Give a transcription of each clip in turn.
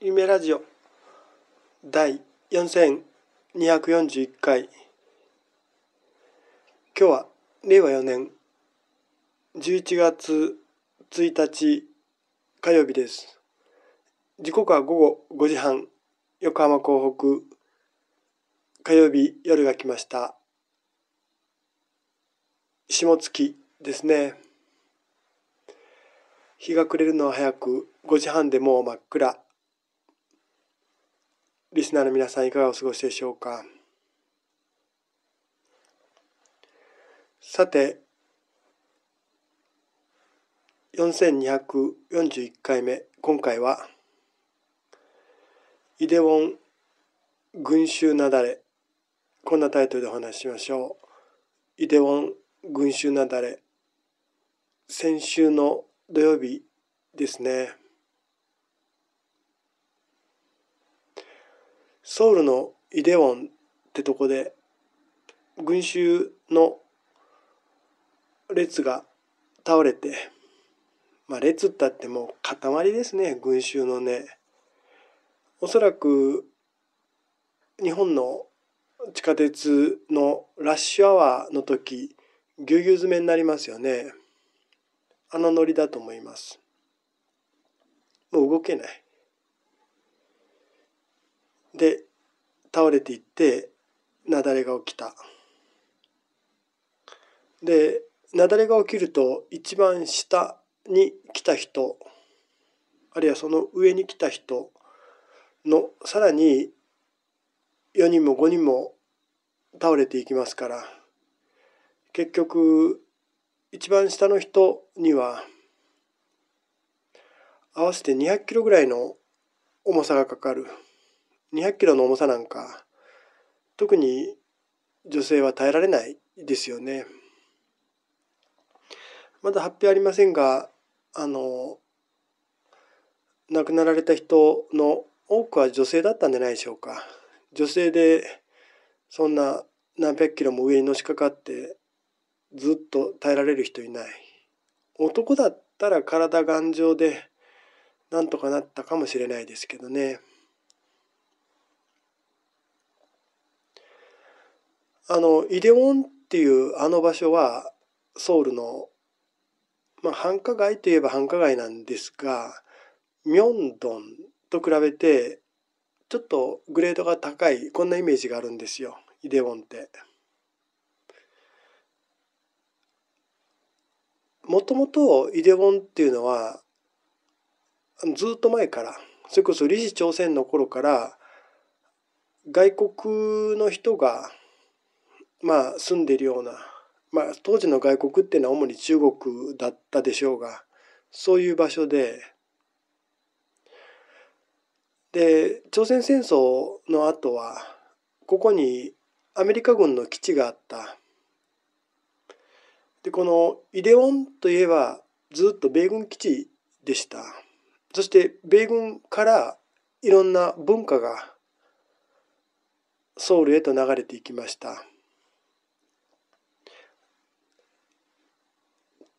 夢ラジオ第4241回今日は令和4年11月1日火曜日です時刻は午後5時半横浜港北火曜日夜が来ました下月ですね日が暮れるのは早く5時半でもう真っ暗リスナーの皆さんいかがお過ごしでしょうかさて4241回目今回は「イデウォン群衆雪崩」こんなタイトルでお話ししましょう。イデウォン群衆雪崩先週の土曜日ですね。ソウルのイデウォンってとこで群衆の列が倒れて、まあ、列ったってもう塊ですね群衆のねおそらく日本の地下鉄のラッシュアワーの時ぎゅうぎゅう詰めになりますよねあのノリだと思いますもう動けないで、倒れていって、雪崩が起きた。で、雪崩が起きると、一番下に来た人、あるいはその上に来た人の、さらに4人も5人も倒れていきますから、結局、一番下の人には、合わせて200キロぐらいの重さがかかる。200キロの重さなんか特に女性は耐えられないですよね。まだ発表ありませんがあの亡くなられた人の多くは女性だったんじゃないでしょうか。女性でそんな何百キロも上にのしかかってずっと耐えられる人いない。男だったら体頑丈でなんとかなったかもしれないですけどね。あのイデオンっていうあの場所はソウルの、まあ、繁華街といえば繁華街なんですがミョンドンと比べてちょっとグレードが高いこんなイメージがあるんですよイデオンって。もともとイデオンっていうのはずっと前からそれこそ李氏朝鮮の頃から外国の人がまあ、住んでいるような、まあ、当時の外国っていうのは主に中国だったでしょうがそういう場所でで朝鮮戦争の後はここにアメリカ軍の基地があったでこのイデオンといえばずっと米軍基地でしたそして米軍からいろんな文化がソウルへと流れていきました。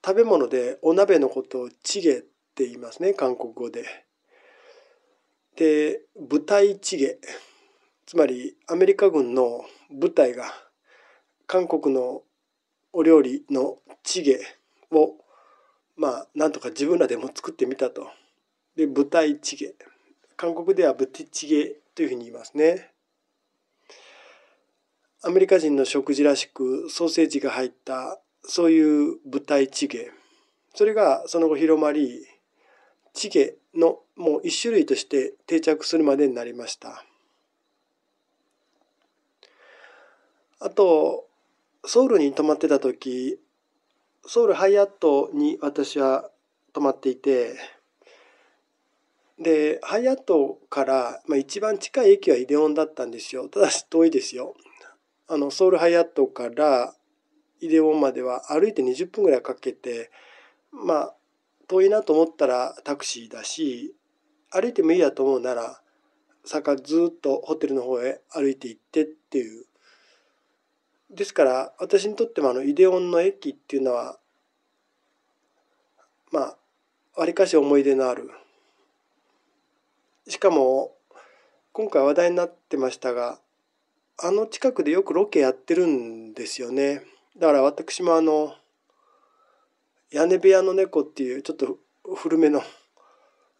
食べ物でお鍋のことをチゲって言いますね韓国語で。で舞台チゲつまりアメリカ軍の部隊が韓国のお料理のチゲをまあなんとか自分らでも作ってみたと。で舞台チゲ韓国では部隊チゲというふうに言いますね。アメリカ人の食事らしくソーセージが入ったそういう舞台地芸それがその後広まり地芸のもう一種類として定着するまでになりました。あとソウルに泊まってた時ソウルハイアットに私は泊まっていてでハイアットから、まあ、一番近い駅はイデオンだったんですよただし遠いですよ。あのソウルハイアットからイデオンまでは歩いて20分ぐらいかけてまあ遠いなと思ったらタクシーだし歩いてもいいやと思うなら坂ずっとホテルの方へ歩いて行ってっていうですから私にとってもあのイデオンの駅っていうのはまあわりかし思い出のあるしかも今回話題になってましたがあの近くでよくロケやってるんですよね。だから私もあの、屋根部屋の猫っていうちょっと古めの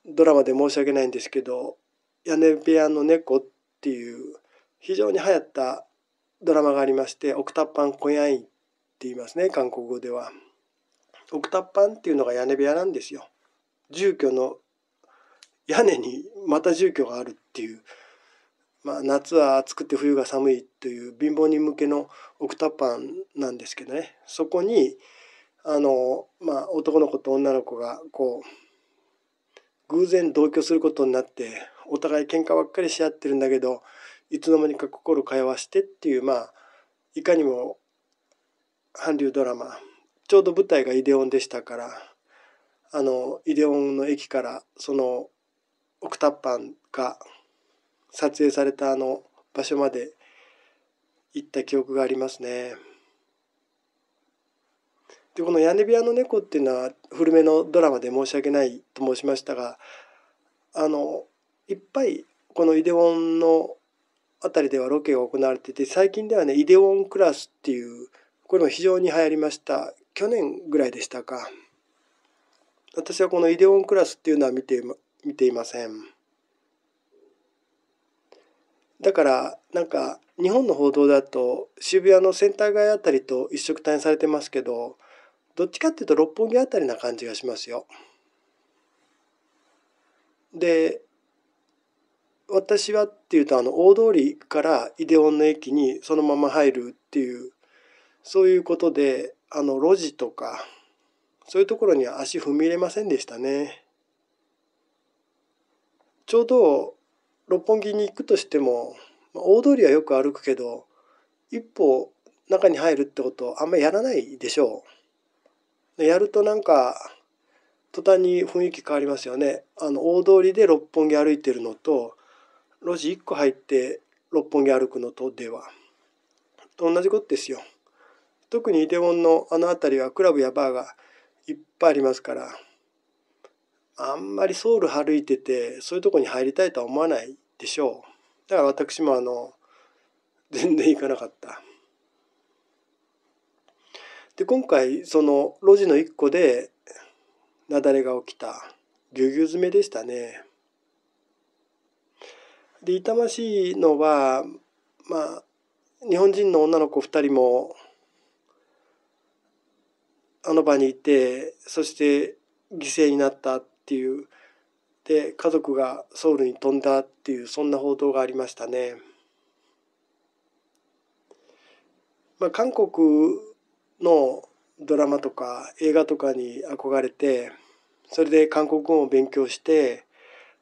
ドラマで申し訳ないんですけど、屋根部屋の猫っていう非常に流行ったドラマがありまして、オクタッパンコヤイって言いますね、韓国語では。オクタッパンっていうのが屋根部屋なんですよ。住居の屋根にまた住居があるっていうまあ、夏は暑くて冬が寒いという貧乏人向けの奥多パンなんですけどねそこにあの、まあ、男の子と女の子がこう偶然同居することになってお互い喧嘩ばっかりし合ってるんだけどいつの間にか心通わしてっていうまあいかにも韓流ドラマちょうど舞台がイデオンでしたからあのイデオンの駅からその奥多パンが撮影されたあの場所まで行った記憶がありますね。でこの屋根部屋の猫っていうのは古めのドラマで申し訳ないと申しましたがあのいっぱいこのイデオンの辺りではロケが行われてて最近ではねイデオンクラスっていうこれも非常に流行りました去年ぐらいでしたか私はこのイデオンクラスっていうのは見て見ていません。だからなんか日本の報道だと渋谷のセンター街あたりと一色単にされてますけどどっちかっていうと六本木あたりな感じがしますよ。で私はっていうとあの大通りからイデオンの駅にそのまま入るっていうそういうことであの路地とかそういうところには足踏み入れませんでしたね。ちょうど六本木に行くとしても大通りはよく歩くけど一歩中に入るってことあんまりやらないでしょう。やるとなんか途端に雰囲気変わりますよね。あの大通りで六本木歩いてるのと路地1個入って六本木歩くのとでは同じことですよ。特にイテウォンのあの辺りはクラブやバーがいっぱいありますからあんまりソウル歩いててそういうとこに入りたいとは思わないでしょうだから私もあの全然行かなかったで今回その路地の一個で雪崩が起きたぎゅうぎゅう詰めでしたねで痛ましいのはまあ日本人の女の子2人もあの場にいてそして犠牲になったっていうで家族がソウルに飛んだっていうそんな報道がありましたね。まあ、韓国のドラマとか映画とかに憧れてそれで韓国語を勉強して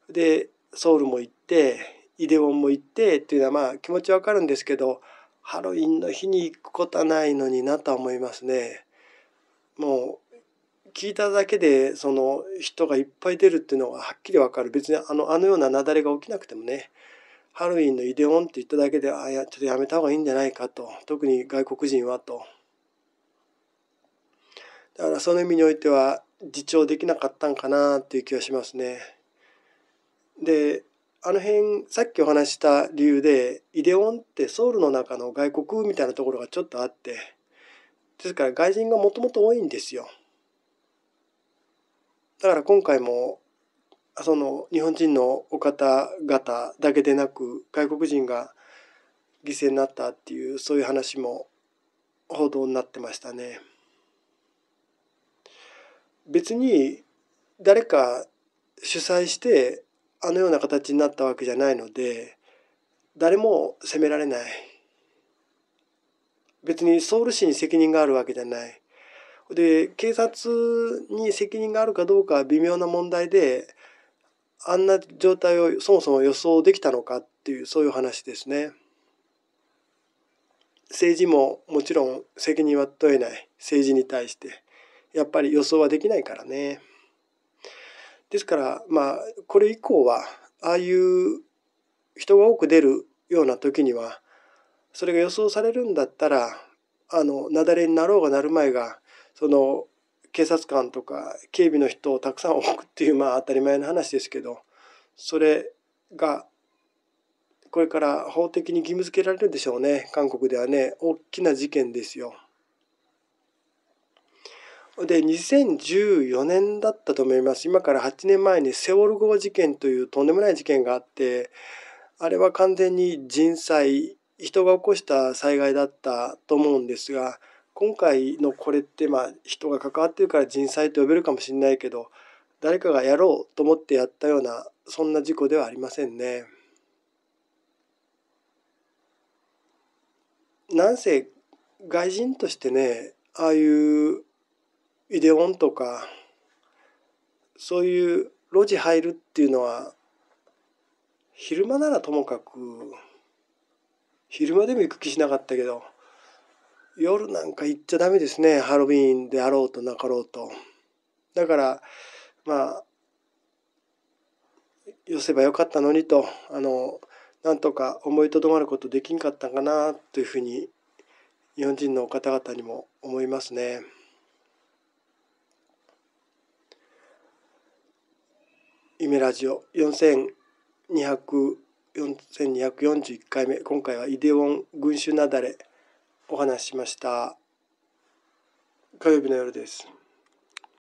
でソウルも行ってイデオンも行ってっていうのはまあ気持ちわかるんですけどハロウィンの日に行くことはないのになとは思いますね。も聞いただけでその人がいっぱい出るっていうのははっきりわかる別にあのあのような雪崩が起きなくてもねハロウィンのイデオンって言っただけであやちょっとやめた方がいいんじゃないかと特に外国人はとだからその意味においては自重できなかったんかなっていう気はしますねであの辺さっきお話した理由でイデオンってソウルの中の外国みたいなところがちょっとあってですから外人がもともと多いんですよだから今回もその日本人のお方々だけでなく外国人が犠牲になったっていうそういう話も報道になってましたね。別に誰か主催してあのような形になったわけじゃないので誰も責められない別にソウル市に責任があるわけじゃないで警察に責任があるかどうかは微妙な問題であんな状態をそもそも予想できたのかっていうそういう話ですね。政治ももちろん責任は問えない政治に対してやっぱり予想はできないからね。ですからまあこれ以降はああいう人が多く出るような時にはそれが予想されるんだったらあの雪崩になろうがなるまいがその警察官とか警備の人をたくさん置くっていうまあ当たり前の話ですけどそれがこれから法的に義務付けられるでしょうね韓国ではね大きな事件ですよ。で2014年だったと思います今から8年前にセウォル号事件というとんでもない事件があってあれは完全に人災人が起こした災害だったと思うんですが今回のこれってまあ人が関わってるから人災と呼べるかもしれないけど誰かがやろうと思ってやったようなそんな事故ではありませんね。なんせ外人としてねああいうイデオンとかそういう路地入るっていうのは昼間ならともかく昼間でも行く気しなかったけど。夜なんか行っちゃダメですね。ハロウィーンであろうとなかろうと。だから、まあ、寄せばよかったのにと、あの、なんとか思いとどまることできんかったんかなというふうに、日本人の方々にも思いますね。夢ラジオ4241回目今回はイデオン群衆雪崩」。お話ししました。火曜日の夜です。